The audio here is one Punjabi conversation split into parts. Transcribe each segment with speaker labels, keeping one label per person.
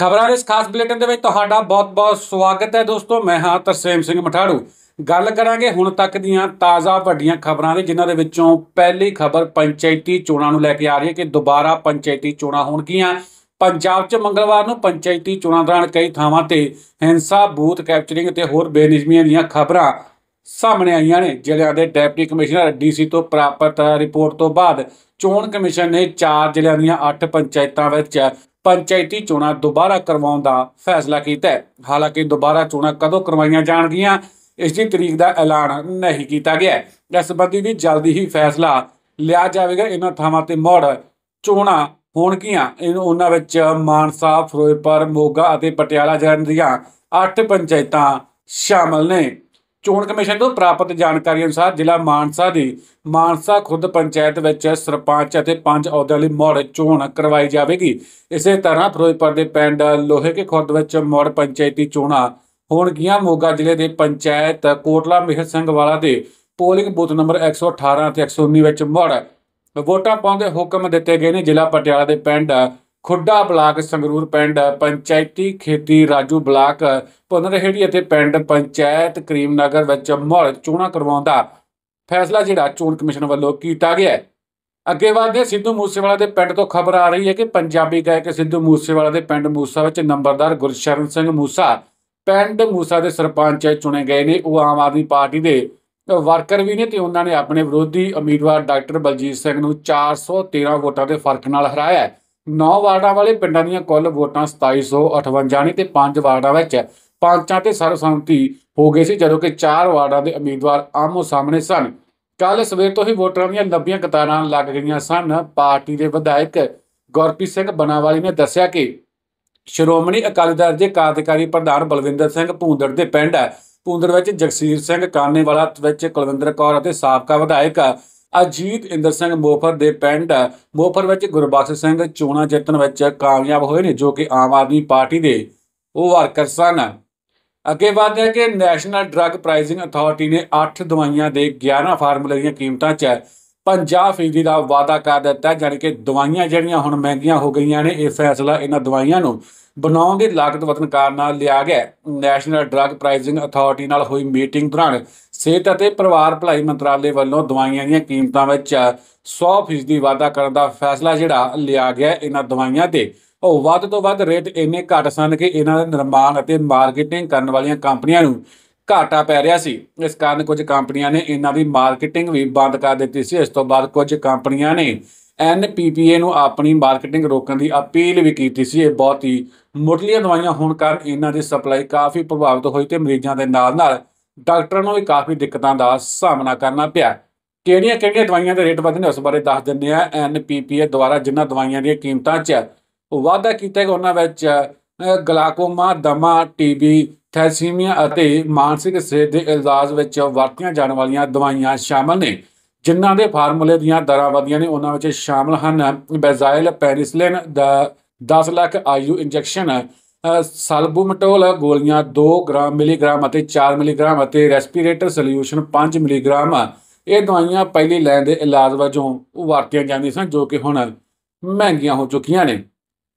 Speaker 1: ਖਬਰਾਂ ਦੇ ਇਸ ਖਾਸ ਬੁਲੇਟਿਨ ਦੇ ਵਿੱਚ ਤੁਹਾਡਾ ਬਹੁਤ-ਬਹੁਤ ਸਵਾਗਤ ਹੈ ਦੋਸਤੋ ਮੈਂ ਹਾਂ ਤਰਸੇਮ ਸਿੰਘ ਮਠਾੜੂ ਗੱਲ ਕਰਾਂਗੇ ਹੁਣ ਤੱਕ ਦੀਆਂ ਤਾਜ਼ਾ ਵੱਡੀਆਂ ਖਬਰਾਂ ਦੇ ਜਿਨ੍ਹਾਂ ਦੇ ਵਿੱਚੋਂ ਪਹਿਲੀ ਖਬਰ ਪੰਚਾਇਤੀ ਚੋਣਾਂ ਨੂੰ ਲੈ ਕੇ ਆ ਰਹੀ ਹੈ ਕਿ ਦੁਬਾਰਾ ਪੰਚਾਇਤੀ ਚੋਣਾਂ ਹੋਣਗੀਆਂ ਪੰਜਾਬ 'ਚ ਮੰਗਲਵਾਰ ਨੂੰ ਪੰਚਾਇਤੀ ਚੋਣਾਂ ਦੌਰਾਨ ਕਈ ਥਾਵਾਂ ਤੇ ਹਿੰਸਾ ਬੂਥ ਕੈਪਚਰਿੰਗ ਤੇ ਹੋਰ ਬੇਨਿਯਮੀਆਂ ਦੀਆਂ ਖਬਰਾਂ ਸਾਹਮਣੇ ਆਈਆਂ ਨੇ ਜ਼ਿਲ੍ਹਿਆਂ ਦੇ ਡਿਪਟੀ ਕਮਿਸ਼ਨਰ ਡੀਸੀ ਤੋਂ ਪ੍ਰਾਪਤ ਰਿਪੋਰਟ ਤੋਂ ਬਾਅਦ ਚੋਣ ਕਮਿਸ਼ਨ ਨੇ 4 ਜ਼ਿਲ੍ਹਿਆਂ ਦੀਆਂ 8 ਪੰਚਾਇਤਾਂ ਵਿੱਚ ਪੰਚਾਇਤੀ ਚੋਣਾਂ ਦੁਬਾਰਾ ਕਰਵਾਉਣ ਦਾ ਫੈਸਲਾ ਕੀਤਾ ਹੈ ਹਾਲਾਂਕਿ ਦੁਬਾਰਾ ਚੋਣਾਂ ਕਦੋਂ ਕਰਵਾਈਆਂ ਜਾਣਗੀਆਂ ਇਸ ਦੀ ਤਰੀਕ ਦਾ ਐਲਾਨ ਨਹੀਂ ਕੀਤਾ ਗਿਆ ਹੈ ਇਸ ਸੰਬੰਧੀ ਵੀ ਜਲਦੀ ਹੀ ਫੈਸਲਾ ਲਿਆ ਜਾਵੇਗਾ ਇਹਨਾਂ ਥਾਵਾਂ ਤੇ ਮੋੜ ਚੋਣਾਂ ਹੋਣਗੀਆਂ ਉਹਨਾਂ ਵਿੱਚ ਮਾਨਸਾ ਫਿਰੋਜ਼ਪੁਰ ਮੋਗਾ ਅਤੇ ਪਟਿਆਲਾ ਜ਼ਿਲ੍ਹਿਆਂ ਦੀਆਂ 8 ਪੰਚਾਇਤਾਂ ਸ਼ਾਮਲ ਨੇ ਚੋਣ ਕਮਿਸ਼ਨ ਤੋਂ ਪ੍ਰਾਪਤ ਜਾਣਕਾਰੀ ਅਨੁਸਾਰ ਜ਼ਿਲ੍ਹਾ ਮਾਨਸਾ ਦੀ ਮਾਨਸਾ ਖੁਦ ਪੰਚਾਇਤ ਵਿੱਚ ਸਰਪੰਚ ਅਤੇ ਪੰਜ ਅਹੁਦਿਆਂ ਲਈ ਮੌੜ ਚੋਣ ਕਰਵਾਈ ਜਾਵੇਗੀ ਇਸੇ ਤਰ੍ਹਾਂ ਫਿਰੋਜ਼ਪੁਰ ਦੇ ਪਿੰਡ ਲੋਹੇ ਕੇ ਖੁਦ ਵਿੱਚ ਮੌੜ ਪੰਚਾਇਤੀ ਚੋਣਾਂ ਹੋਣਗੀਆਂ ਮੋਗਾ ਜ਼ਿਲ੍ਹੇ ਦੇ ਪੰਚਾਇਤ ਕੋਟਲਾ ਮਿਹਰ ਸਿੰਘ ਵਾਲਾ ਦੇ ਪੋਲਿੰਗ ਬੂਥ ਨੰਬਰ 118 ਤੇ 119 ਵਿੱਚ ਮੌੜ ਵੋਟਾਂ ਪਾਉਣ ਦੇ ਹੁਕਮ ਦਿੱਤੇ ਗਏ ਨੇ ਜ਼ਿਲ੍ਹਾ ਪਟਿਆਲਾ ਦੇ ਪਿੰਡ ਖੁੱਡਾ ਬਲਾਕ ਸੰਗਰੂਰ ਪਿੰਡ ਪੰਚਾਇਤੀ ਖੇਤੀ ਰਾਜੂ ਬਲਾਕ ਪੁਨਰਹੇੜੀ ਅਤੇ ਪਿੰਡ ਪੰਚਾਇਤ ਕਰੀਮਨਗਰ ਵਿੱਚ ਮੌਲ ਚੋਣਾਂ ਕਰਵਾਉਂਦਾ ਫੈਸਲਾ ਜਿਹੜਾ ਚੋਣ ਕਮਿਸ਼ਨ ਵੱਲੋਂ ਕੀਤਾ ਗਿਆ ਹੈ ਅੱਗੇ ਵਧਦੇ ਸਿੱਧੂ ਮੂਸੇਵਾਲਾ ਦੇ ਪਿੰਡ ਤੋਂ ਖਬਰ ਆ ਰਹੀ ਹੈ ਕਿ ਪੰਜਾਬੀ ਗਾਇਕ ਸਿੱਧੂ ਮੂਸੇਵਾਲਾ ਦੇ ਪਿੰਡ ਮੂਸਾ ਵਿੱਚ ਨੰਬਰਦਾਰ ਗੁਰਸ਼ਰਨ ਸਿੰਘ ਮੂਸਾ ਪਿੰਡ ਮੂਸਾ ਦੇ ਸਰਪੰਚ ਚੁਣੇ ਗਏ ਨੇ ਉਹ ਆਮ ਆਦਮੀ ਪਾਰਟੀ ਦੇ ਵਰਕਰ ਵੀ ਨੇ ਤੇ ਉਹਨਾਂ ਨੇ ਆਪਣੇ ਵਿਰੋਧੀ ਉਮੀਦਵਾਰ ਡਾਕਟਰ ਬਲਜੀਤ ਸਿੰਘ ਨੂੰ 413 ਵੋਟਾਂ ਦੇ ਫਰਕ ਨਾਲ ਹਰਾਇਆ ਹੈ 9 ਵਾਰਡਾਂ ਵਾਲੇ ਪਿੰਡਾਂ ਦੀਆਂ ਕੁੱਲ ਵੋਟਾਂ 2758 ਨੇ ਤੇ 5 ਵਾਰਡਾਂ ਵਿੱਚ ਪੰਚਾਂ ਤੇ ਸਰਬਸੰਮਤੀ ਹੋ ਗਈ ਸੀ ਜਦੋਂ ਕਿ 4 ਵਾਰਡਾਂ ਦੇ ਉਮੀਦਵਾਰ ਆਮੋ ਸਾਹਮਣੇ ਸਨ ਕੱਲ ਸਵੇਰ ਤੋਂ ਹੀ ਵੋਟਰਾਂ ਦੀਆਂ ਲੰਬੀਆਂ ਕਤਾਰਾਂ ਲੱਗ ਗਈਆਂ ਸਨ ਪਾਰਟੀ ਦੇ ਵਿਧਾਇਕ ਗੁਰਪ੍ਰੀਤ ਸਿੰਘ ਬਨਾਵਾਲੀ ਨੇ ਦੱਸਿਆ ਕਿ ਸ਼੍ਰੋਮਣੀ ਅਕਾਲੀ ਦਲ ਦੇ ਕਾਰਜਕਾਰੀ ਪ੍ਰਧਾਨ ਬਲਵਿੰਦਰ ਸਿੰਘ ਭੂੰਦੜ ਦੇ ਪਿੰਡ ਹੈ ਭੂੰਦੜ ਵਿੱਚ ਜਗਸੀਰ ਸਿੰਘ ਕਾਨੇਵਾਲਾ ਵਿੱਚ ਕੁਲਵਿੰਦਰ ਕੌਰ ਅਤੇ ਸਾਬਕਾ ਵਿਧਾਇਕ ਅਜੀਤ ਇੰਦਰ ਸਿੰਘ ਮੋਫਰ ਦੇ ਪਿੰਡ ਮੋਫਰ ਵਿੱਚ ਗੁਰਬਖਸ਼ ਸਿੰਘ ਚੋਣਾ ਜਿੱਤਣ ਵਿੱਚ ਕਾਮਯਾਬ ਹੋਏ ਨੇ ਜੋ ਕਿ ਆਮ ਆਦਮੀ ਪਾਰਟੀ ਦੇ ਉਹ ਵਰਕਰ ਸਨ ਅੱਗੇ ਵਧਦੇ ਕਿ ਨੈਸ਼ਨਲ ਡਰੱਗ ਪ੍ਰਾਈਸਿੰਗ ਅਥਾਰਟੀ ਨੇ 8 ਦਵਾਈਆਂ ਦੇ 11 ਫਾਰਮੂਲੇ ਦੀਆਂ ਕੀਮਤਾਂ 'ਚ 50 ਫੀਸਦੀ ਦਾ ਵਾਅਦਾ ਕਰ ਦਿੱਤਾ ਜਾਨੀ ਕੇ ਦਵਾਈਆਂ ਜਿਹੜੀਆਂ ਹੁਣ ਮਹਿੰਗੀਆਂ ਹੋ ਗਈਆਂ ਨੇ ਇਹ ਫੈਸਲਾ ਇਹਨਾਂ ਦਵਾਈਆਂ ਨੂੰ ਬਣਾਉਣ ਦੀ ਲਾਗਤ ਕਾਰਨ ਨਾਲ ਲਿਆ ਗਿਆ ਨੈਸ਼ਨਲ ਡਰੱਗ ਪ੍ਰਾਈਸਿੰਗ ਅਥਾਰਟੀ ਨਾਲ ਹੋਈ ਮੀਟਿੰਗ ਦੌਰਾਨ ਸਿਹਤ ਅਤੇ ਪਰਿਵਾਰ ਭਲਾਈ ਮੰਤਰਾਲੇ ਵੱਲੋਂ ਦਵਾਈਆਂ ਦੀਆਂ ਕੀਮਤਾਂ ਵਿੱਚ 100% ਵਾਅਦਾ ਕਰਨ ਦਾ ਫੈਸਲਾ ਜਿਹੜਾ ਲਿਆ ਗਿਆ ਇਹਨਾਂ ਦਵਾਈਆਂ ਤੇ ਉਹ ਵੱਧ ਤੋਂ ਵੱਧ ਰੇਟ ਇੰਨੇ ਘੱਟ ਸਨ ਕਿ ਇਹਨਾਂ ਦੇ ਨਿਰਮਾਣ ਅਤੇ ਮਾਰਕੀਟਿੰਗ ਕਰਨ ਵਾਲੀਆਂ ਕੰਪਨੀਆਂ ਨੂੰ ਘਾਟਾ ਪੈ ਰਿਹਾ ਸੀ ਇਸ ਕਾਰਨ ਕੁਝ ਕੰਪਨੀਆਂ ਨੇ ਇਹਨਾਂ ਦੀ ਮਾਰਕੀਟਿੰਗ ਵੀ ਬੰਦ ਕਰ ਦਿੱਤੀ ਸੀ ਇਸ ਤੋਂ ਬਾਅਦ ਕੁਝ ਕੰਪਨੀਆਂ ਨੇ ਐਨਪੀਪੀਏ ਨੂੰ ਆਪਣੀ ਮਾਰਕੀਟਿੰਗ ਰੋਕਣ ਦੀ ਅਪੀਲ ਵੀ ਕੀਤੀ ਸੀ ਇਹ ਬਹੁਤ ਹੀ ਮੁੱਢਲੀਆਂ ਦਵਾਈਆਂ ਹੋਣ ਕਾਰਨ ਇਹਨਾਂ ਦੀ ਸਪਲਾਈ ਕਾਫੀ ਪ੍ਰਭਾਵਿਤ ਹੋਈ ਤੇ ਮਰੀਜ਼ਾਂ ਦੇ ਨਾਲ-ਨਾਲ ਡਾਕਟਰਾਂ ਨੂੰ ਵੀ ਕਾਫੀ ਦਿੱਕਤਾਂ ਦਾ ਸਾਹਮਣਾ ਕਰਨਾ ਪਿਆ ਕਿਹੜੀਆਂ-ਕਿਹੜੀਆਂ ਦਵਾਈਆਂ ਦੇ ਰੇਟ ਵਧਨੇ ਉਸ ਬਾਰੇ ਦੱਸ ਦਿੰਦੇ ਆ ਐਨਪੀਪੀਏ ਦੁਆਰਾ ਜਿਨ੍ਹਾਂ ਦਵਾਈਆਂ ਦੀਆਂ ਕੀਮਤਾਂ 'ਚ ਵਾਧਾ ਕੀਤਾ ਗਿਆ ਉਹਨਾਂ ਵਿੱਚ ਗਲਾਕੋਮਾ ਦਮਾ ਟੀਬੀ ਥੈਲਸੀਮੀਆ ਅਤੇ ਮਾਨਸਿਕ ਸਿਹਤ ਦੇ ਇਲਾਜ ਵਿੱਚ ਵਰਤੀਆਂ ਜਾਣ ਵਾਲੀਆਂ ਦਵਾਈਆਂ ਸ਼ਾਮਲ ਨੇ ਜਿਨ੍ਹਾਂ ਦੇ ਫਾਰਮੂਲੇ ਦੀਆਂ ਦਰਾਂ ਵਧੀਆਂ ਨੇ ਉਹਨਾਂ ਵਿੱਚ ਸ਼ਾਮਲ ਹਨ ਬੈਜ਼ਾਇਲ ਪੈਨਿਸਲਿਨ ਦਾ 10 ਲੱਖ ਆਯੂ ਇੰਜੈਕਸ਼ਨ ਸਲਬੂਮਟੋਲ ਗੋਲੀਆਂ 2 ਗ੍ਰਾਮ ਮਿਲੀਗ੍ਰਾਮ ਅਤੇ 4 ਮਿਲੀਗ੍ਰਾਮ ਅਤੇ ਰੈਸਪੀਰੇਟਰ ਸੋਲੂਸ਼ਨ 5 ਮਿਲੀਗ੍ਰਾਮ ਇਹ ਦਵਾਈਆਂ ਪਹਿਲੀ ਲਾਈਨ ਦੇ ਇਲਾਜ ਵਜੋਂ ਵਰਤੀਆਂ ਜਾਂਦੀਆਂ ਸਨ ਜੋ ਕਿ ਹੁਣ ਮਹਿੰਗੀਆਂ ਹੋ ਚੁੱਕੀਆਂ ਨੇ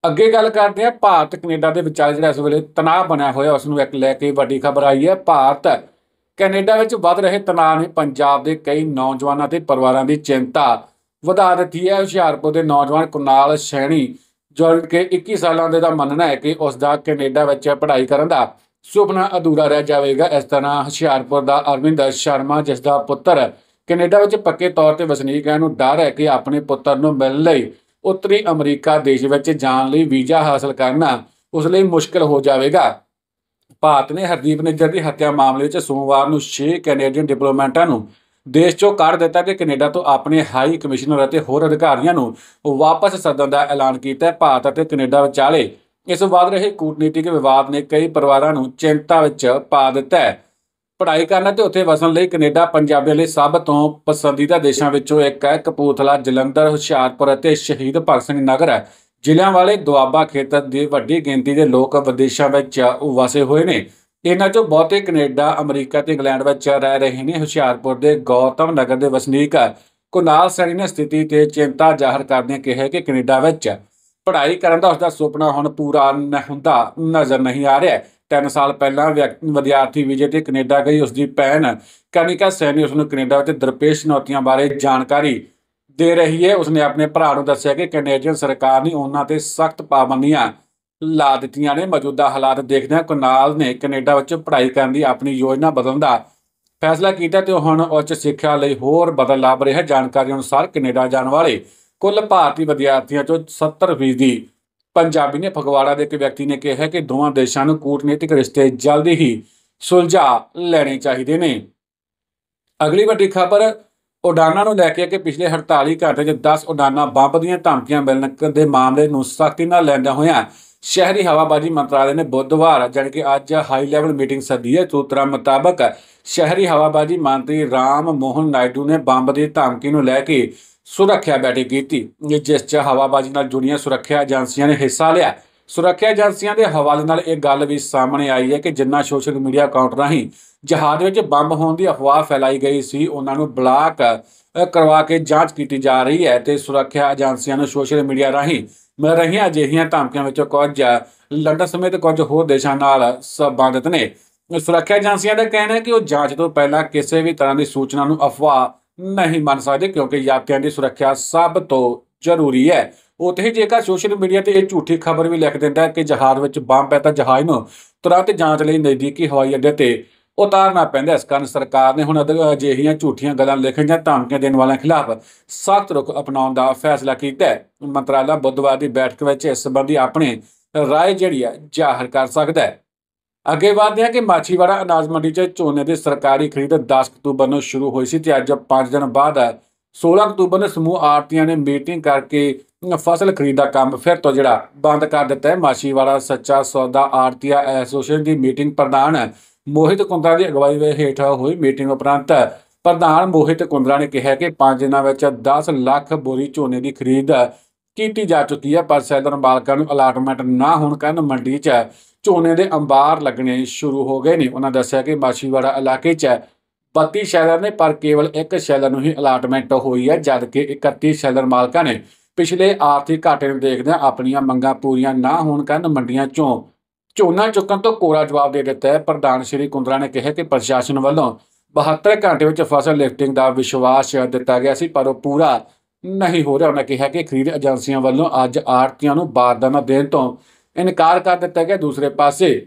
Speaker 1: ਅੱਗੇ ਗੱਲ ਕਰਦੇ ਆ ਭਾਰਤ ਕੈਨੇਡਾ ਦੇ ਵਿਚਾਲੇ ਜਿਹੜਾ ਇਸ ਵੇਲੇ ਤਣਾਅ ਬਣਿਆ ਹੋਇਆ ਉਸ ਨੂੰ ਇੱਕ ਲੈ ਕੇ ਵੱਡੀ ਖਬਰ ਆਈ ਹੈ ਭਾਰਤ ਕੈਨੇਡਾ ਵਿੱਚ ਵੱਧ ਰਹੇ ਤਣਾਅ ਨੇ ਪੰਜਾਬ ਦੇ ਕਈ ਨੌਜਵਾਨਾਂ ਤੇ ਪਰਿਵਾਰਾਂ ਦੀ ਚਿੰਤਾ ਵਧਾ ਦਿੱਤੀ ਹੈ ਹੁਸ਼ਿਆਰਪੁਰ ਦੇ ਨੌਜਵਾਨ ਕੁਨਾਲ ਸ਼ੈਣੀ ਜੋ ਕਿ 21 ਸਾਲਾਂ ਦੇ ਦਾ ਮੰਨਣਾ ਹੈ ਕਿ ਉਸ ਦਾ ਕੈਨੇਡਾ ਵਿੱਚ ਪੜ੍ਹਾਈ ਕਰਨ ਦਾ ਸੁਪਨਾ ਅਧੂਰਾ ਰਹਿ ਜਾਵੇਗਾ ਇਸ ਤਰ੍ਹਾਂ ਹੁਸ਼ਿਆਰਪੁਰ ਦਾ ਅਰਵਿੰਦ ਸ਼ਰਮਾ ਜਿਸ ਦਾ ਪੁੱਤਰ ਕੈਨੇਡਾ ਵਿੱਚ ਪੱਕੇ ਤੌਰ ਤੇ ਵਸਨੀਕ ਹੈ ਨੂੰ ਡਰ ਹੈ ਕਿ ਆਪਣੇ ਪੁੱਤਰ ਨੂੰ ਮਿਲਣ ਲਈ ਉੱਤਰੀ ਅਮਰੀਕਾ ਦੇਸ਼ ਵਿੱਚ ਜਾਣ ਲਈ ਵੀਜ਼ਾ ਹਾਸਲ ਕਰਨਾ ਉਸ ਲਈ ਮੁਸ਼ਕਲ ਹੋ ਜਾਵੇਗਾ ਭਾਰਤ ਨੇ ਹਰਦੀਪ ਨਿੱਜਰ ਦੀ ਹੱਤਿਆ ਮਾਮਲੇ ਵਿੱਚ ਸੋਮਵਾਰ ਨੂੰ 6 ਕੈਨੇਡੀਅਨ ਡਿਪਲੋਮੈਟਾਂ ਨੂੰ ਦੇਸ਼ 'ਚੋਂ ਕੱਢ ਦਿੱਤਾ ਤੇ ਕੈਨੇਡਾ ਤੋਂ ਆਪਣੇ ਹਾਈ ਕਮਿਸ਼ਨਰ ਅਤੇ ਹੋਰ ਅਧਿਕਾਰੀਆਂ ਨੂੰ ਵਾਪਸ ਸੱਦਣ ਦਾ ਐਲਾਨ ਕੀਤਾ ਹੈ ਭਾਰਤ ਅਤੇ ਕੈਨੇਡਾ ਵਿਚਾਲੇ ਇਸ ਵੱਧ ਰਹੇ ਕੂਟਨੀਤਿਕ ਵਿਵਾਦ ਨੇ ਕਈ ਪਰਿਵਾਰਾਂ ਨੂੰ ਚਿੰਤਾ ਵਿੱਚ ਪਾ ਦਿੱਤਾ ਹੈ ਪੜ੍ਹਾਈ ਕਰਨ ਤੇ ਉੱਥੇ ਵਸਣ ਲਈ ਕੈਨੇਡਾ ਪੰਜਾਬੀਆਂ ਲਈ ਸਭ ਤੋਂ ਪਸੰਦੀਦਾ ਦੇਸ਼ਾਂ ਵਿੱਚੋਂ ਇੱਕ ਹੈ ਕਪੂਰਥਲਾ ਜਲੰਧਰ ਹੁਸ਼ਿਆਰਪੁਰ ਅਤੇ ਸ਼ਹੀਦ ਭਗਤ ਸਿੰਘ ਨਗਰ ਹੈ ਜ਼ਿਲ੍ਹਿਆਂ ਵਾਲੇ ਦੁਆਬਾ ਖੇਤਰ ਦੀ ਵੱਡੀ ਗਿਣਤੀ ਦੇ ਲੋਕ ਵਿਦੇਸ਼ਾਂ ਵਿੱਚ ਵਸੇ ਹੋਏ ਨੇ ਇਹਨਾਂ ਚੋਂ ਬਹੁਤੇ ਕੈਨੇਡਾ ਅਮਰੀਕਾ ਤੇ ਇੰਗਲੈਂਡ ਵਿੱਚ ਰਹਿ ਰਹੇ ਨੇ ਹੁਸ਼ਿਆਰਪੁਰ ਦੇ ਗੌਤਮ ਨਗਰ ਦੇ ਵਸਨੀਕ ਕੁਨਾਲ ਸੈਣੀ ਨੇ ਸਥਿਤੀ ਤੇ ਚਿੰਤਾ ਜ਼ਾਹਰ ਕਰਦਿਆਂ ਕਿਹਾ ਕਿ ਕੈਨੇਡਾ ਵਿੱਚ ਪੜ੍ਹਾਈ ਕਰਨ ਦਾ ਉਸ ਦਾ ਸੁਪਨਾ ਹੁਣ ਪੂਰਾ ਹੁੰਦਾ ਨਜ਼ਰ ਨਹੀਂ ਆ ਰਿਹਾ 3 ਸਾਲ ਪਹਿਲਾਂ ਵਿਦਿਆਰਥੀ ਵੀਜ਼ੇ ਤੇ ਕੈਨੇਡਾ ਗਈ ਉਸ ਦੀ ਭੈਣ ਕਨਿਕਾ ਸੈਨੀ ਉਸ ਨੂੰ ਕੈਨੇਡਾ ਵਿੱਚ ਦਰਪੇਸ਼ ਚੁਣੌਤੀਆਂ ਬਾਰੇ ਜਾਣਕਾਰੀ ਦੇ ਰਹੀ ਹੈ ਉਸ ਨੇ ਆਪਣੇ ਭਰਾ ਨੂੰ ਦੱਸਿਆ ਕਿ ਕੈਨੇਡੀਅਨ ਸਰਕਾਰ ਨੇ ਉਹਨਾਂ ਤੇ ਸਖਤ ਪਾਬੰਦੀਆਂ ਲਾ ਦਿੱਤੀਆਂ ਨੇ ਮੌਜੂਦਾ ਹਾਲਾਤ ਦੇਖਦਿਆਂ ਕੁਨਾਲ ਨੇ ਕੈਨੇਡਾ ਵਿੱਚ ਪੜ੍ਹਾਈ ਕਰਨ ਦੀ ਆਪਣੀ ਯੋਜਨਾ ਬਦਲਣ ਦਾ ਫੈਸਲਾ ਕੀਤਾ ਤੇ ਹੁਣ ਉੱਚ ਸਿੱਖਿਆ ਲਈ ਹੋਰ ਬਦਲ ਲੱਭ ਰਿਹਾ ਜਾਣਕਾਰੀ ਅਨੁਸਾਰ ਕੈਨੇਡਾ ਜਾਣ ਵਾਲੇ ਕੁੱਲ ਭਾਰਤੀ ਵਿਦਿਆਰਥੀਆਂ ਚੋਂ 70% ਪੰਜਾਬੀ ਨੇ ਫਗਵਾੜਾ ਦੇ ਇੱਕ ਵਿਅਕਤੀ ਨੇ ਕਿਹਾ ਕਿ ਦੋਵਾਂ ਦੇਸ਼ਾਂ ਨੂੰ ਕੂਟਨੀਤਿਕ ਰਿਸ਼ਤੇ ਜਲਦੀ ਹੀ ਸੁਲਝਾ ਲੈਣੇ ਚਾਹੀਦੇ ਨੇ ਅਗਲੀ ਵੱਡੀ ਖਬਰ ਉਡਾਨਾਂ ਨੂੰ ਲੈ ਕੇ ਕਿ ਪਿਛਲੇ 48 ਘੰਟੇ 'ਚ 10 ਉਡਾਨਾਂ ਬੰਬ ਦੀਆਂ ਧਮਕੀਆਂ ਮਿਲਣ ਦੇ ਮਾਮਲੇ ਨੂੰ ਸਖਤੀ ਨਾਲ ਲੈਂਦਾ ਹੋਇਆ ਸ਼ਹਿਰੀ ਹਵਾਬਾਜੀ ਮੰਤਰਾਲੇ ਨੇ ਬੁੱਧਵਾਰ ਜਨ ਕਿ ਅੱਜ ਹਾਈ ਲੈਵਲ ਮੀਟਿੰਗ ਸੱਦੀ ਹੈ ਸੂਤਰਾਂ ਮੁਤਾਬਕ ਸ਼ਹਿਰੀ ਹਵਾਬਾਜੀ ਮੰਤਰੀ ਰਾਮ ਮੋਹਨ ਨਾਇਡੂ ਨੇ ਬੰਬ ਦੀ ਧਮਕੀ ਨੂੰ ਲੈ ਕੇ ਸੁਰੱਖਿਆ ਬੈਠਕ ਕੀਤੀ ਜਿਸ 'ਚ ਹਵਾਬਾਜ਼ੀ ਨਾਲ ਜੁੜੀਆਂ ਸੁਰੱਖਿਆ ਏਜੰਸੀਆਂ ਨੇ ਹਿੱਸਾ ਲਿਆ ਸੁਰੱਖਿਆ ਏਜੰਸੀਆਂ ਦੇ ਹਵਾਲੇ ਨਾਲ ਇਹ ਗੱਲ ਵੀ ਸਾਹਮਣੇ ਆਈ ਹੈ ਕਿ ਜਿੰਨਾ ਸੋਸ਼ਲ ਮੀਡੀਆ ਅਕਾਊਂਟ ਰਾਹੀਂ ਜਹਾਜ਼ ਵਿੱਚ ਬੰਬ ਹੋਣ ਦੀ ਅਫਵਾਹ ਫੈਲਾਈ ਗਈ ਸੀ ਉਹਨਾਂ ਨੂੰ ਬਲਾਕ ਕਰਵਾ ਕੇ ਜਾਂਚ ਕੀਤੀ ਜਾ ਰਹੀ ਹੈ ਤੇ ਸੁਰੱਖਿਆ ਏਜੰਸੀਆਂ ਨੂੰ ਸੋਸ਼ਲ ਮੀਡੀਆ ਰਾਹੀਂ ਮਿਲ ਰਹੀਆਂ ਅਜਿਹੀਆਂ ਧਮਕੀਆਂ ਵਿੱਚੋਂ ਕੁਝ ਲੰਡਨ ਸਮੇਤ ਕੁਝ ਹੋਰ ਦੇਸ਼ਾਂ ਨਾਲ ਸੰਬੰਧਿਤ ਨੇ ਸੁਰੱਖਿਆ ਏਜੰਸੀਆਂ ਦਾ ਕਹਿਣਾ ਹੈ ਕਿ ਉਹ ਜਾਂਚ ਤੋਂ ਪਹਿਲਾਂ ਕਿਸੇ ਵੀ ਤਰ੍ਹਾਂ ਦੀ ਸੂਚਨਾ ਨੂੰ ਅਫਵਾਹ ਨਹੀਂ ਮੰਨ ਸਕਦੇ ਕਿਉਂਕਿ ਯਾਤਰੀਆਂ ਦੀ ਸੁਰੱਖਿਆ ਸਭ ਤੋਂ ਜ਼ਰੂਰੀ ਹੈ ਉਥੇ ਜੇਕਰ ਸੋਸ਼ਲ ਮੀਡੀਆ ਤੇ ਇਹ ਝੂਠੀ ਖਬਰ ਵੀ ਲਿਖ ਦਿੰਦਾ ਕਿ ਜਹਾਜ਼ ਵਿੱਚ ਬੰਬ ਹੈ ਤਾਂ ਜਹਾਜ਼ ਨੂੰ ਤੁਰੰਤ ਜਾਂਚ ਲਈ ਨਜ਼ਦੀਕੀ ਹਵਾਈ ਅੱਡੇ ਤੇ ਉਤਾਰਨਾ ਪੈਂਦਾ ਇਸ ਕਾਰਨ ਸਰਕਾਰ ਨੇ ਹੁਣ ਅਜਿਹੀਆਂ ਝੂਠੀਆਂ ਗੱਲਾਂ ਲਿਖਣ ਜਾਂ ਧਮਕੀਆਂ ਦੇਣ ਵਾਲਿਆਂ ਖਿਲਾਫ ਸਖਤ ਰੁਖ ਅਪਣਾਉਣ ਦਾ ਫੈਸਲਾ ਕੀਤਾ ਹੈ ਮੰਤਰਾਲਾ ਬੁੱਧਵਾਰ ਦੀ ਬੈਠਕ ਵਿੱਚ ਇਸ ਸੰਬੰਧੀ ਆਪਣੇ ਰਾਏ ਜਿਹੜੀ ਹੈ ਜ਼ਾਹਰ ਕਰ ਸਕਦਾ ਹੈ ਅੱਗੇ ਵਧਦੇ ਹਾਂ ਕਿ ਮਾਛੀਵਾੜਾ ਅਨਾਜ ਮੰਡੀ 'ਚ ਝੋਨੇ ਦੀ ਸਰਕਾਰੀ ਖਰੀਦ 10 ਅਕਤੂਬਰ ਨੂੰ ਸ਼ੁਰੂ ਹੋਈ ਸੀ ਤੇ ਅੱਜ 5 ਦਿਨ ਬਾਅਦ 16 ਅਕਤੂਬਰ ਨੂੰ ਸਮੂਹ ਆਰਤੀਆਂ ਨੇ ਮੀਟਿੰਗ ਕਰਕੇ ਫਸਲ ਖਰੀਦ ਦਾ ਕੰਮ ਫਿਰ ਤੋਂ ਜਿਹੜਾ ਬੰਦ ਕਰ ਦਿੱਤਾ ਹੈ ਮਾਛੀਵਾੜਾ ਸੱਚਾ ਸੌਦਾ ਆਰਤੀਆ ਐਸੋਸੀਏਸ਼ਨ ਦੀ ਮੀਟਿੰਗ ਪ੍ਰਧਾਨ ਮੋਹਿਤ ਕੁੰਦਰਾ ਦੀ ਅਗਵਾਈ ਵਿੱਚ ਹੇਠ ਹੋਈ ਮੀਟਿੰਗ ਉਪਰੰਤ ਪ੍ਰਧਾਨ ਮੋਹਿਤ ਕੁੰਦਰਾ ਨੇ ਕਿਹਾ ਕਿ 5 ਦਿਨਾਂ ਵਿੱਚ 10 ਲੱਖ ਬੋਰੀ ਝੋਨੇ ਦੀ ਖਰੀਦ ਕੀਤੀ ਜਾ ਚੁੱਕੀ ਹੈ ਪਰ ਸੈਲਰ ਮਾਲਕਾਂ ਨੂੰ ਅਲਾਟਮੈਂਟ ਨਾ ਹੋਣ ਕਾਰਨ ਮੰਡੀ 'ਚ ਝੋਨੇ ਦੇ ਅੰਬਾਰ ਲੱਗਣੇ ਸ਼ੁਰੂ ਹੋ ਗਏ ਨੇ ਉਹਨਾਂ ਦੱਸਿਆ ਕਿ ਮਾਛੀਵਾੜਾ ਇਲਾਕੇ 'ਚ 32 ਸ਼ੈਲਰ ਨੇ ਪਰ ਕੇਵਲ ਇੱਕ ਸ਼ੈਲਰ ਨੂੰ ਹੀ ਅਲਾਟਮੈਂਟ ਹੋਈ ਹੈ ਜਦਕਿ 31 ਸ਼ੈਲਰ ਮਾਲਕਾਂ ਨੇ ਪਿਛਲੇ ਆਰਥਿਕ ਘਾਟੇ ਨੂੰ ਦੇਖਦਿਆਂ ਆਪਣੀਆਂ ਮੰਗਾਂ ਪੂਰੀਆਂ ਨਾ ਹੋਣ ਕਾਰਨ ਮੰਡੀਆਂ 'ਚੋਂ ਝੋਨਾ ਚੁੱਕਣ ਤੋਂ ਕੋਰਾ ਜਵਾਬ ਦੇ ਦਿੱਤਾ ਹੈ ਪ੍ਰਧਾਨ ਸ਼੍ਰੀ ਕੁੰਦਰਾ ਨੇ ਕਿਹਾ ਕਿ ਪ੍ਰਸ਼ਾਸਨ ਵੱਲੋਂ 72 ਘੰਟੇ ਵਿੱਚ ਫਸਲ ਲਿਫਟਿੰਗ ਦਾ ਵਿਸ਼ਵਾਸ ਦਿੱਤਾ ਗਿਆ ਸੀ ਪਰ ਉਹ ਪੂਰਾ ਨਹੀਂ ਹੋ ਰਿਹਾ ਉਹਨਾਂ ਕਿਹਾ ਕਿ ਖਰੀਦ ਏਜੰਸੀਆਂ ਵੱਲੋਂ ਅੱਜ ਆੜਤੀਆਂ ਨੂੰ ਬਾਰਦਾਨਾ ਦੇਣ ਤੋਂ ਇਨਕਾਰ ਕਰ ਦਿੱਤਾ ਗਿਆ ਦੂਸਰੇ ਪਾਸੇ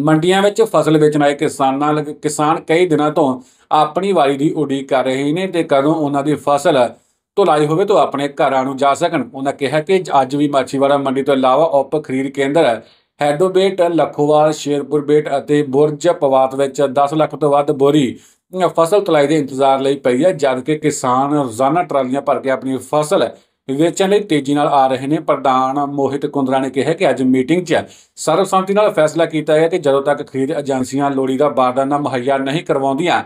Speaker 1: ਮੰਡੀਆਂ ਵਿੱਚ ਫਸਲ ਵੇਚਣ ਆਏ ਕਿਸਾਨਾਂ ਕਿਸਾਨ ਕਈ ਦਿਨਾਂ ਤੋਂ ਆਪਣੀ ਵਾਰੀ ਦੀ ਉਡੀਕ ਕਰ ਰਹੇ ਨੇ ਤੇ ਕਦੋਂ ਉਹਨਾਂ ਦੀ ਫਸਲ ਤੁਲਾਈ ਹੋਵੇ ਤਾਂ ਆਪਣੇ ਘਰਾਂ ਨੂੰ ਜਾ ਸਕਣ ਉਹਨਾਂ ਕਿਹਾ ਕਿ ਅੱਜ ਵੀ ਮਾਛੀਵਾੜਾ ਮੰਡੀ ਤੋਂ ਇਲਾਵਾ ਉਪ ਖਰੀਦ ਕੇਂਦਰ ਹੈਦੋਬੇਟ ਲਖੋਵਾਲ ਸ਼ੇਰਪੁਰ ਬੇਟ ਅਤੇ ਬੁਰਜ ਪਵਾਤ ਵਿੱਚ 10 ਲੱਖ ਤੋਂ ਵੱਧ ਬੋਰੀ ਫਸਲ ਤੁਲਾਈ ਦੇ ਇੰਤਜ਼ਾਰ ਲਈ ਪਈ ਹੈ ਜਦ ਕਿ ਕਿਸਾਨ ਰੋਜ਼ਾਨਾ ਟਰਾਲੀਆਂ ਭਰ ਕੇ ਆਪਣੀ ਫਸਲ ਵੇਚਣ ਲਈ ਤੇਜ਼ੀ ਨਾਲ ਆ ਰਹੇ ਨੇ ਪ੍ਰਧਾਨ ਮੋਹਿਤ ਕੁੰਦਰਾ ਨੇ ਕਿਹਾ ਕਿ ਅੱਜ ਮੀਟਿੰਗ 'ਚ ਸਰਬਸੰਮਤੀ ਨਾਲ ਫੈਸਲਾ ਕੀਤਾ ਗਿਆ ਕਿ ਜਦੋਂ ਤੱਕ ਖਰੀਦ ਏਜੰਸੀਆਂ ਦਾ ਬਾਰਦਾਨਾ ਮੁਹੱਈਆ ਨਹੀਂ ਕਰਵਾਉਂਦੀਆਂ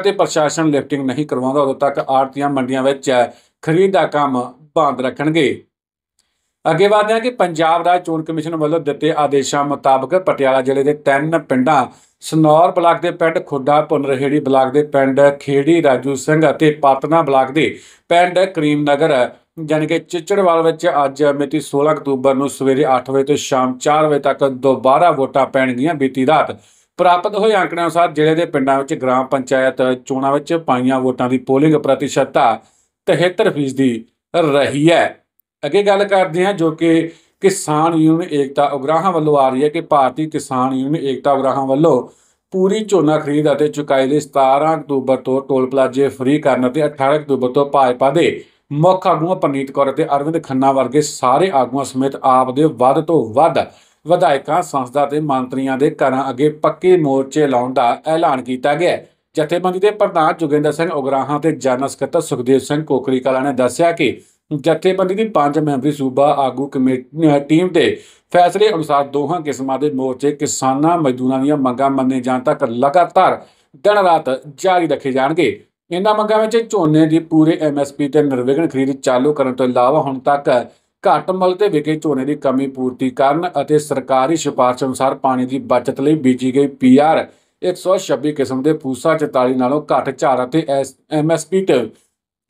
Speaker 1: ਅਤੇ ਪ੍ਰਸ਼ਾਸਨ ਲਿਫਟਿੰਗ ਨਹੀਂ ਕਰਵਾਉਂਦਾ ਉਦੋਂ ਤੱਕ ਆੜਤੀਆਂ ਮੰਡੀਆਂ ਵਿੱਚ ਖਰੀਦ ਦਾ ਕੰਮ ਬੰਦ ਰੱਖਣਗੇ ਅੱਗੇ ਵਧਦੇ ਹਾਂ ਕਿ ਪੰਜਾਬ ਰਾਜ ਚੋਣ ਕਮਿਸ਼ਨ ਵੱਲੋਂ ਦਿੱਤੇ ਆਦੇਸ਼ਾਂ ਮੁਤਾਬਕ ਪਟਿਆਲਾ ਜ਼ਿਲ੍ਹੇ ਦੇ ਤਿੰਨ ਪਿੰਡਾਂ ਸਨੌਰ ਬਲਾਕ ਦੇ ਪਿੰਡ ਖੁੱਡਾ ਪੁਨਰਹੇੜੀ ਬਲਾਕ ਦੇ ਪਿੰਡ ਖੇੜੀ ਰਾਜੂ ਸਿੰਘ ਅਤੇ ਪਾਤਨਾ ਬਲਾਕ ਦੇ ਪਿੰਡ ਕਰੀਮ ਨਗਰ ਜਾਨੀ ਕਿ ਚਿਚੜਵਾਲ ਵਿੱਚ ਅੱਜ ਮਿਤੀ 16 ਅਕਤੂਬਰ ਨੂੰ ਸਵੇਰੇ 8 ਵਜੇ ਤੋਂ ਸ਼ਾਮ 4 ਵਜੇ ਤੱਕ ਦੁਬਾਰਾ ਵੋਟਾਂ ਪੈਣਗੀਆਂ ਬੀਤੀ ਰਾਤ ਪ੍ਰਾਪਤ ਹੋਏ ਅੰਕੜਿਆਂ ਅਨੁਸਾਰ ਜ਼ਿਲ੍ਹੇ ਦੇ ਪਿੰਡਾਂ ਵਿੱਚ ਗ੍ਰਾਮ ਪੰਚਾਇਤ ਚੋਣਾਂ ਵਿੱਚ ਪਾਈਆਂ ਵੋਟਾਂ ਦੀ ਪੋਲਿੰਗ ਪ੍ਰਤੀਸ਼ਤਤਾ 73% ਰਹੀ ਹੈ ਅੱਗੇ ਗੱਲ ਕਰਦੇ ਹਾਂ ਜੋ ਕਿ ਕਿਸਾਨ ਯੂਨੀਅਨ ਏਕਤਾ ਉਗਰਾਹਾਂ ਵੱਲੋਂ ਆ ਰਹੀ ਹੈ ਕਿ ਭਾਰਤੀ ਕਿਸਾਨ ਯੂਨੀਅਨ ਏਕਤਾ ਉਗਰਾਹਾਂ ਵੱਲੋਂ ਪੂਰੀ ਝੋਨਾ ਖਰੀਦ ਅਤੇ ਚੁਕਾਈ ਲਈ 17 ਅਕਤੂਬਰ ਤੋਂ ਟੋਲ ਪਲਾਜ਼ੇ ਫ੍ਰੀ ਕਰਨ ਅਤੇ 18 ਅਕਤੂਬਰ ਤੋਂ ਭਾਜਪਾ ਦੇ ਮੁੱਖ ਆਗੂਆਂ ਪਨੀਤ ਕੌਰ ਅਤੇ ਅਰਵਿੰਦ ਖੰਨਾ ਵਰਗੇ ਸਾਰੇ ਆਗੂਆਂ ਸਮੇਤ ਆਪ ਦੇ ਵੱਧ ਤੋਂ ਵੱਧ ਵਿਧਾਇਕਾਂ ਸੰਸਦਾਂ ਦੇ ਮੰਤਰੀਆਂ ਦੇ ਘਰਾਂ ਅੱਗੇ ਪੱਕੇ ਮੋਰਚੇ ਲਾਉਣ ਦਾ ਐਲਾਨ ਕੀਤਾ ਗਿਆ ਜਥੇਬੰਦੀ ਦੇ ਪ੍ਰਧਾਨ ਜੁਗਿੰਦਰ ਸਿੰਘ ਉਗਰਾਹਾਂ ਤੇ ਜਨਰਲ ਸਕੱਤਰ ਸੁਖਦੇਵ ਸਿੰਘ ਕੋਕਰੀ ਕਲਾ ਨੇ ਦੱਸਿਆ ਕਿ ਜਥੇਬੰਦੀ ਦੀ ਪੰਜ ਮੈਂਬਰੀ ਸੂਬਾ ਆਗੂ ਕਮੇਟੀ ਟੀਮ ਦੇ ਫੈਸਲੇ ਅਨੁਸਾਰ ਦੋਹਾਂ ਕਿਸਮਾਂ ਦੇ ਮੋਰਚੇ ਕਿਸਾਨਾਂ ਮਜ਼ਦੂਰਾਂ ਦੀਆਂ ਮੰਗਾਂ ਮੰਨੇ ਜਾਣ ਤੱਕ ਲਗਾਤਾਰ ਦਿਨ ਰਾਤ ਜਾਰੀ ਰੱਖੇ ਜਾਣਗੇ ਇਹਨਾਂ ਮੰਗਾਂ ਵਿੱਚ ਝੋਨੇ ਦੀ ਪੂਰੇ ਐਮਐਸਪੀ ਤੇ ਨਿਰਵਿਘਨ ਖਰੀਦ ਚਾਲੂ ਕਰਨ ਤੋਂ ਇਲਾਵਾ ਹੁਣ ਤੱਕ ਘੱਟ ਮੁੱਲ ਤੇ ਵਿਕੇ ਝੋਨੇ ਦੀ ਕਮੀ ਪੂਰਤੀ ਕਰਨ ਅਤੇ ਸਰਕਾਰੀ ਸਿਫਾਰਿਸ਼ ਅਨੁਸਾਰ ਪਾਣੀ ਦੀ ਬਚਤ ਲਈ ਬੀਜੀ ਗਈ ਪੀਆਰ 126 ਕਿਸਮ ਦੇ ਪੂਸਾ 44 ਨਾਲੋਂ ਘੱਟ ਝਾਰ ਅਤੇ ਐਮਐਸਪੀ ਤੇ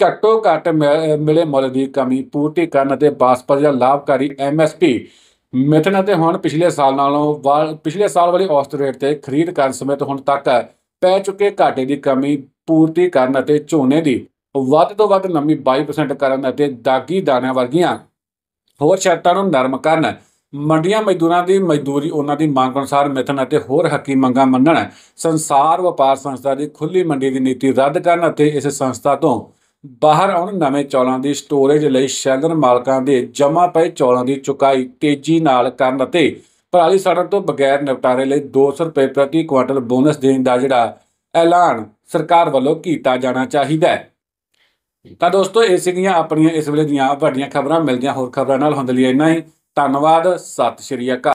Speaker 1: ਘੱਟੋ ਘੱਟ ਮਿਲੇ ਮੁੱਲ ਦੀ ਕਮੀ ਪੂਰਤੀ ਕਰਨ ਅਤੇ ਬਾਸਪਰ ਜਾਂ ਲਾਭਕਾਰੀ ਐਮਐਸਪੀ ਮਿਥਨ ਅਤੇ ਹੁਣ ਪਿਛਲੇ ਸਾਲ ਨਾਲੋਂ ਪਿਛਲੇ ਸਾਲ ਵਾਲੀ ਔਸਤ ਰੇਟ ਤੇ ਖਰੀਦ ਕਰਨ ਸਮੇਂ ਤੋਂ ਹੁਣ ਤੱਕ ਪੈ ਚੁੱਕੇ ਘਾਟੇ ਦੀ ਕਮੀ ਪੂਰਤੀ ਕਰਨ ਅਤੇ ਝੋਨੇ ਦੀ ਵੱਧ ਤੋਂ ਵੱਧ ਨਮੀ 22% ਕਰਨ ਅਤੇ ਦਾਗੀ ਦਾਣਿਆਂ ਵਰਗੀਆਂ ਹੋਰ ਸ਼ਰਤਾਂ ਨੂੰ ਨਰਮ ਕਰਨ ਮੰਡੀਆਂ ਮਜ਼ਦੂਰਾਂ ਦੀ ਮਜ਼ਦੂਰੀ ਉਹਨਾਂ ਦੀ ਮੰਗ ਅਨੁਸਾਰ ਮਿਥਨ ਅਤੇ ਹੋਰ ਹੱਕੀ ਮੰਗਾਂ ਮੰਨਣ ਸੰਸਾਰ ਵਪਾਰ ਸੰਸਥਾ ਦੀ ਖੁੱਲੀ ਮੰਡੀ ਦੀ ਨੀਤੀ ਰੱਦ ਕਰਨ ਅਤੇ ਇਸ ਸੰਸਥਾ ਤੋਂ ਬਾਹਰ ਆਉਣ ਨਵੇਂ ਚੌਲਾਂ ਦੀ ਸਟੋਰੇਜ ਲਈ ਸ਼ੈਲਰ ਮਾਲਕਾਂ ਦੇ ਜਮ੍ਹਾਂ ਪਏ ਚੌਲਾਂ ਦੀ ਚੁਕਾਈ ਤੇਜ਼ੀ ਨਾਲ ਕਰਨ ਅਤੇ ਪਰਾਲੀ ਸੜਨ ਤੋਂ ਬਗੈਰ ਨਿਪਟਾਰੇ ਲਈ 200 ਰੁਪਏ ਪ੍ਰਤੀ ਕੁਆਟਰ ਬੋਨਸ ਦੇਣ ਦਾ ਜਿਹੜਾ ਐਲਾਨ ਸਰਕਾਰ ਵੱਲੋਂ ਕੀਤਾ ਜਾਣਾ ਚਾਹੀਦਾ ਹੈ ਤਾਂ ਦੋਸਤੋ ਇਹ ਸੀਗੀਆਂ ਆਪਣੀਆਂ ਇਸ ਵੇਲੇ ਦੀਆਂ ਵੱਡੀਆਂ ਖਬਰਾਂ ਮਿਲਦੀਆਂ ਹੋਰ ਖਬਰਾਂ ਨਾਲ ਹੁੰਦੇ ਲਈ ਇੰਨਾ ਹੀ ਧੰਨਵਾਦ ਸਤਿ ਸ਼੍ਰੀ ਅਕਾਲ